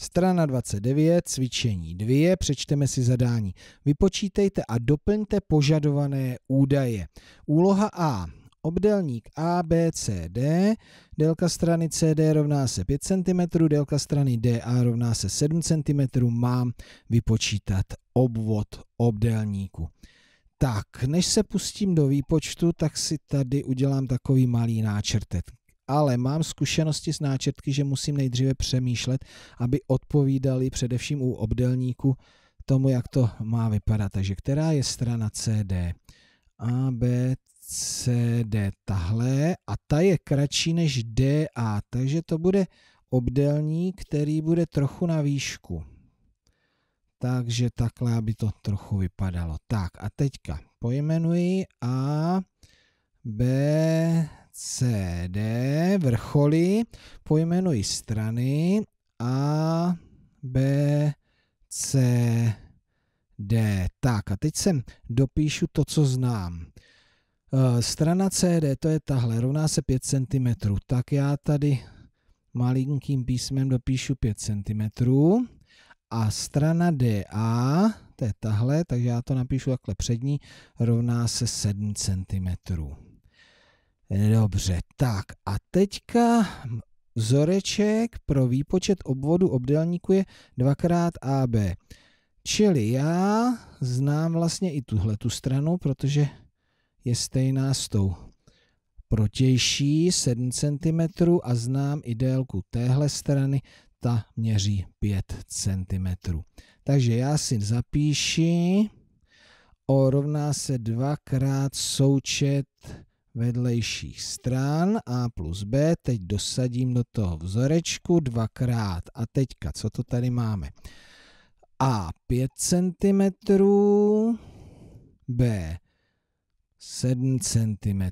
Strana 29, cvičení 2, přečteme si zadání. Vypočítejte a doplňte požadované údaje. Úloha A. Obdelník ABCD. délka strany CD rovná se 5 cm, délka strany DA rovná se 7 cm, mám vypočítat obvod obdelníku. Tak, než se pustím do výpočtu, tak si tady udělám takový malý náčrtek ale mám zkušenosti s náčrtky, že musím nejdříve přemýšlet, aby odpovídali především u obdelníku tomu, jak to má vypadat. Takže která je strana CD? A, B, C, D, tahle a ta je kratší než D, A, takže to bude obdelník, který bude trochu na výšku. Takže takhle, aby to trochu vypadalo. Tak a teďka pojmenuji A, B, CD, vrcholy, pojmenuji strany A, B, C, D. Tak a teď sem dopíšu to, co znám. Eh, strana CD, to je tahle, rovná se 5 cm. Tak já tady malinkým písmem dopíšu 5 cm. A strana DA, to je tahle, takže já to napíšu takhle přední, rovná se 7 cm. Dobře, tak a teďka vzoreček pro výpočet obvodu obdélníku je 2xAB. Čili já znám vlastně i tuhle tu stranu, protože je stejná s tou protější 7 cm a znám i délku téhle strany, ta měří 5 cm. Takže já si zapíši, o rovná se dvakrát součet vedlejších stran a plus b, teď dosadím do toho vzorečku dvakrát a teďka, co to tady máme? A 5 cm, B 7 cm.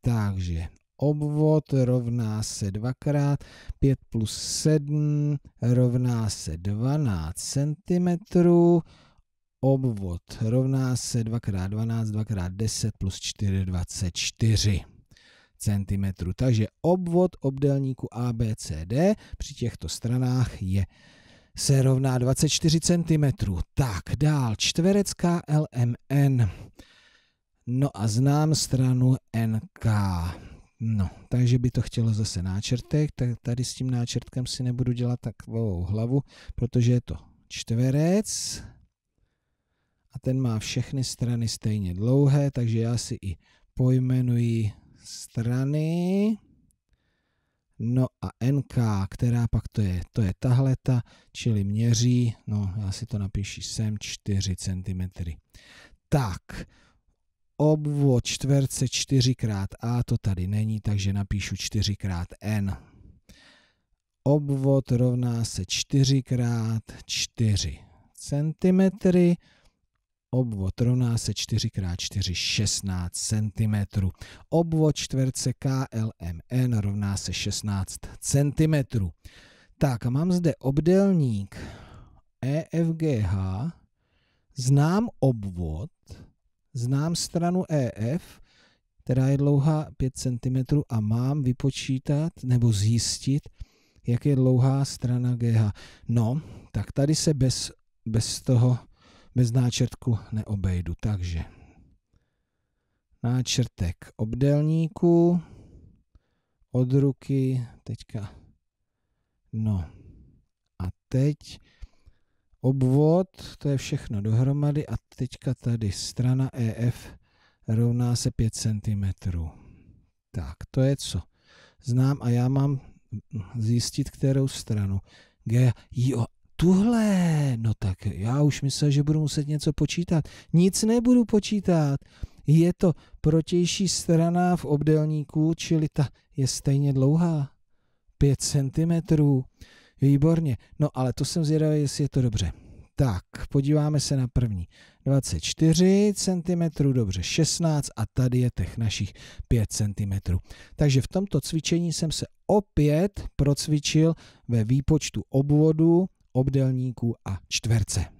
Takže obvod rovná se dvakrát, 5 plus 7 rovná se 12 cm, obvod rovná se 2x12, 2x10 plus 4, 24 cm. Takže obvod obdélníku ABCD při těchto stranách je se rovná 24 cm. Tak, dál čtverecká LMN. No a znám stranu NK. No, takže by to chtělo zase náčrtek, tak tady s tím náčrtkem si nebudu dělat takovou hlavu, protože je to čtverec, a ten má všechny strany stejně dlouhé, takže já si i pojmenuji strany. No a NK, která pak to je, to je tahleta, čili měří, no já si to napíšu sem 4 cm. Tak, obvod čtverce 4 a to tady není, takže napíšu 4 n. Obvod rovná se 4x4 cm obvod rovná se 4x4 16 cm. Obvod čtverce KLMN rovná se 16 cm. Tak a mám zde obdélník EFGH, znám obvod, znám stranu EF, která je dlouhá 5 cm a mám vypočítat nebo zjistit, jak je dlouhá strana GH. No, tak tady se bez, bez toho bez náčrtku neobejdu. Takže náčrtek obdélníku od ruky, teďka, no a teď obvod, to je všechno dohromady a teďka tady strana EF rovná se 5 cm. Tak, to je co znám a já mám zjistit, kterou stranu. G, jo, tuhle, no tak já už myslel, že budu muset něco počítat. Nic nebudu počítat. Je to protější strana v obdelníku, čili ta je stejně dlouhá. 5 cm. Výborně. No ale to jsem zvědavý, jestli je to dobře. Tak, podíváme se na první. 24 cm, dobře, 16 a tady je těch našich 5 cm. Takže v tomto cvičení jsem se opět procvičil ve výpočtu obvodu obdélníku a čtverce.